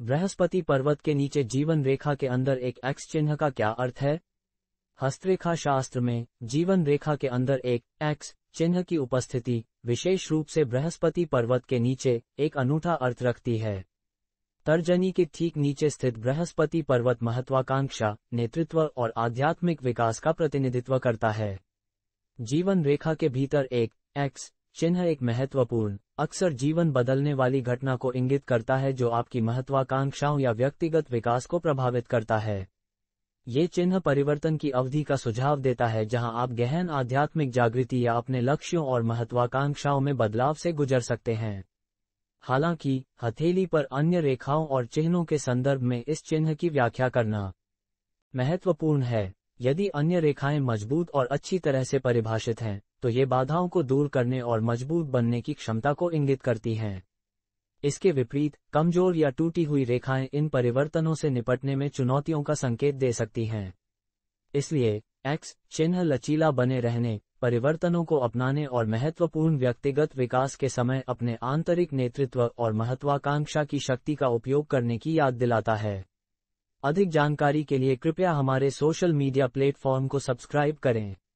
बृहस्पति पर्वत के नीचे जीवन रेखा के अंदर एक एक्स चिन्ह का क्या अर्थ है हस्तरेखा शास्त्र में जीवन रेखा के अंदर एक एक्स चिन्ह की उपस्थिति विशेष रूप से बृहस्पति पर्वत के नीचे एक अनूठा अर्थ रखती है तर्जनी के ठीक नीचे स्थित बृहस्पति पर्वत महत्वाकांक्षा नेतृत्व और आध्यात्मिक विकास का प्रतिनिधित्व करता है जीवन रेखा के भीतर एक एक्स चिन्ह एक महत्वपूर्ण अक्सर जीवन बदलने वाली घटना को इंगित करता है जो आपकी महत्वाकांक्षाओं या व्यक्तिगत विकास को प्रभावित करता है ये चिन्ह परिवर्तन की अवधि का सुझाव देता है जहां आप गहन आध्यात्मिक जागृति या अपने लक्ष्यों और महत्वाकांक्षाओं में बदलाव से गुजर सकते हैं हालांकि हथेली पर अन्य रेखाओं और चिन्हों के संदर्भ में इस चिन्ह की व्याख्या करना महत्वपूर्ण है यदि अन्य रेखाएं मजबूत और अच्छी तरह से परिभाषित हैं तो ये बाधाओं को दूर करने और मजबूत बनने की क्षमता को इंगित करती हैं इसके विपरीत कमजोर या टूटी हुई रेखाएं इन परिवर्तनों से निपटने में चुनौतियों का संकेत दे सकती हैं इसलिए एक्स चिन्ह लचीला बने रहने परिवर्तनों को अपनाने और महत्वपूर्ण व्यक्तिगत विकास के समय अपने आंतरिक नेतृत्व और महत्वाकांक्षा की शक्ति का उपयोग करने की याद दिलाता है अधिक जानकारी के लिए कृपया हमारे सोशल मीडिया प्लेटफॉर्म को सब्सक्राइब करें